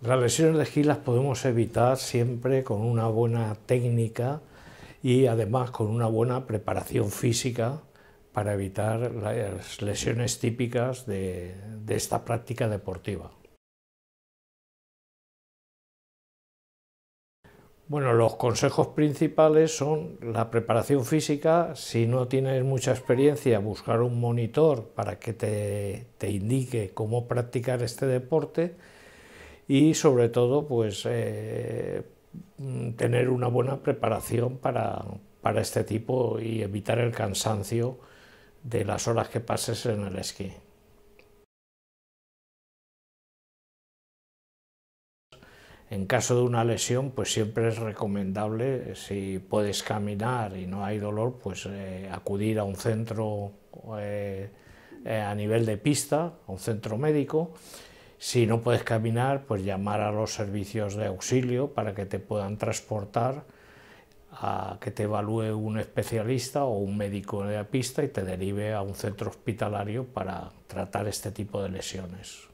Las lesiones de gilas podemos evitar siempre con una buena técnica y además con una buena preparación física para evitar las lesiones típicas de, esta práctica deportiva. Bueno, los consejos principales son la preparación física, si no tienes mucha experiencia, buscar un monitor para que te indique cómo practicar este deporte y sobre todo pues eh, mm, tener una buena preparación para, este tipo y evitar el cansancio de las horas que pases en el esquí. En caso de una lesión, pues siempre es recomendable, si puedes caminar y no hay dolor, pues eh, acudir a un centro eh, a nivel de pista, a un centro médico, si no puedes caminar, pues llamar a los servicios de auxilio para que te puedan transportar a que te evalúe un especialista o un médico de la pista y te derive a un centro hospitalario para tratar este tipo de lesiones.